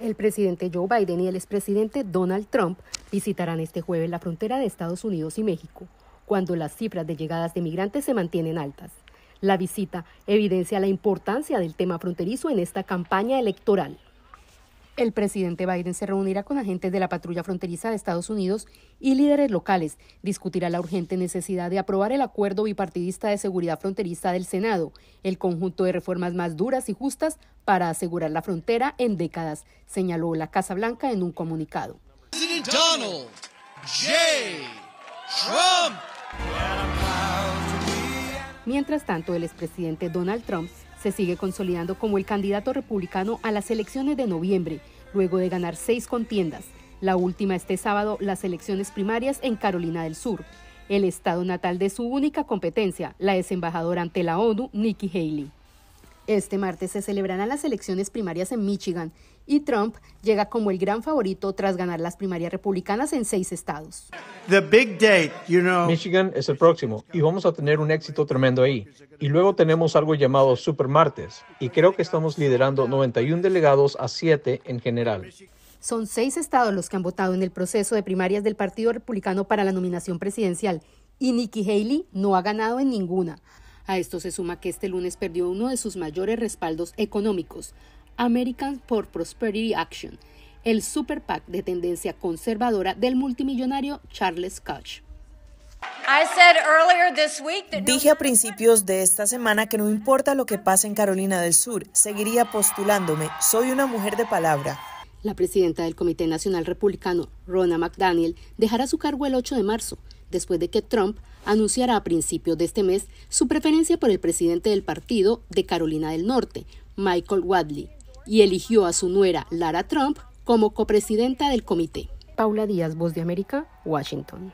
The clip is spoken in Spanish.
El presidente Joe Biden y el expresidente Donald Trump visitarán este jueves la frontera de Estados Unidos y México, cuando las cifras de llegadas de migrantes se mantienen altas. La visita evidencia la importancia del tema fronterizo en esta campaña electoral. El presidente Biden se reunirá con agentes de la patrulla fronteriza de Estados Unidos y líderes locales. Discutirá la urgente necesidad de aprobar el acuerdo bipartidista de seguridad fronteriza del Senado, el conjunto de reformas más duras y justas para asegurar la frontera en décadas, señaló la Casa Blanca en un comunicado. Donald J. Trump. Mientras tanto, el expresidente Donald Trump se sigue consolidando como el candidato republicano a las elecciones de noviembre, luego de ganar seis contiendas, la última este sábado las elecciones primarias en Carolina del Sur, el estado natal de su única competencia, la embajadora ante la ONU, Nikki Haley. Este martes se celebrarán las elecciones primarias en Michigan y Trump llega como el gran favorito tras ganar las primarias republicanas en seis estados. The big Michigan es el próximo y vamos a tener un éxito tremendo ahí. Y luego tenemos algo llamado Super Martes y creo que estamos liderando 91 delegados a 7 en general. Son seis estados los que han votado en el proceso de primarias del Partido Republicano para la nominación presidencial y Nikki Haley no ha ganado en ninguna. A esto se suma que este lunes perdió uno de sus mayores respaldos económicos, American for Prosperity Action, el super PAC de tendencia conservadora del multimillonario Charles Koch. Dije a principios de esta semana que no importa lo que pase en Carolina del Sur, seguiría postulándome. Soy una mujer de palabra. La presidenta del Comité Nacional Republicano, Rona McDaniel, dejará su cargo el 8 de marzo después de que Trump anunciara a principios de este mes su preferencia por el presidente del partido de Carolina del Norte, Michael Wadley, y eligió a su nuera Lara Trump como copresidenta del comité. Paula Díaz, Voz de América, Washington.